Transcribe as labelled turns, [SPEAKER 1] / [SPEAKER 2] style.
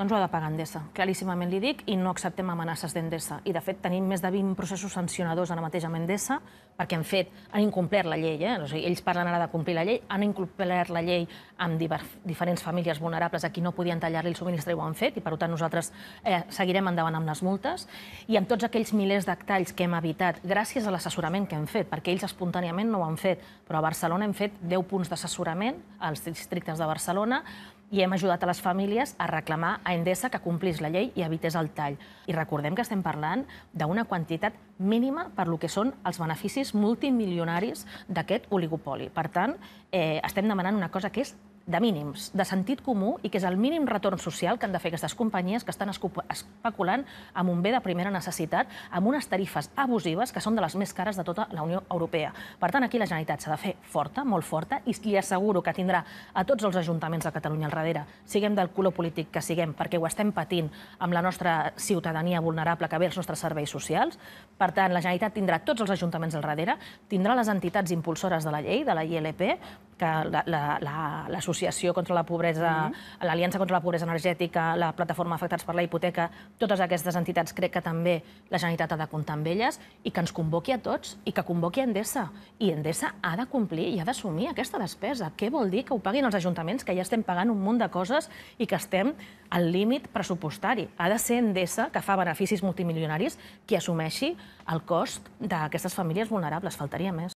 [SPEAKER 1] Doncs ho ha de pagar Endesa, claríssimament li dic, i no acceptem amenaces d'Endesa. I, de fet, tenim més de 20 processos sancionadors ara mateix amb Endesa, perquè han fet, han incomplert la llei, eh? o sigui, ells parlen ara de complir la llei, han incomplert la llei amb diver, diferents famílies vulnerables a qui no podien tallar-li el subministre i ho han fet, i per tant nosaltres eh, seguirem endavant amb les multes, i amb tots aquells milers d'actalls que hem evitat, gràcies a l'assessorament que hem fet, perquè ells espontàniament no ho han fet, però a Barcelona hem fet 10 punts d'assessorament als districtes de Barcelona, i hem ajudat a les famílies a reclamar a Endesa que complís la llei i evités el tall. I recordem que estem parlant d'una quantitat mínima per lo que són els beneficis multimilionaris d'aquest oligopoli. Per tant, eh, estem demanant una cosa que és de mínims, de sentit comú i que és el mínim retorn social que han de fer aquestes companyies que estan especulant amb un bé de primera necessitat, amb unes tarifes abusives que són de les més cares de tota la Unió Europea. Per tant, aquí la Generalitat s'ha de fer forta, molt forta, i li asseguro que tindrà a tots els ajuntaments de Catalunya al darrere, siguem del color polític que siguem, perquè ho estem patint amb la nostra ciutadania vulnerable que ve els nostres serveis socials. Per tant, la Generalitat tindrà tots els ajuntaments al darrere, tindrà les entitats impulsores de la llei, de la ILP, que l'Associació la, la, contra la Pobresa, mm -hmm. l'Aliança contra la Pobresa Energètica, la Plataforma Afectats per la Hipoteca, totes aquestes entitats crec que també la Generalitat ha de comptar amb elles i que ens convoqui a tots i que convoqui a Endesa. I Endesa ha de complir i ha d'assumir aquesta despesa. Què vol dir que ho paguin els ajuntaments, que ja estem pagant un munt de coses i que estem al límit pressupostari? Ha de ser Endesa, que fa beneficis multimilionaris, qui assumeixi el cost d'aquestes famílies vulnerables. Faltaria més.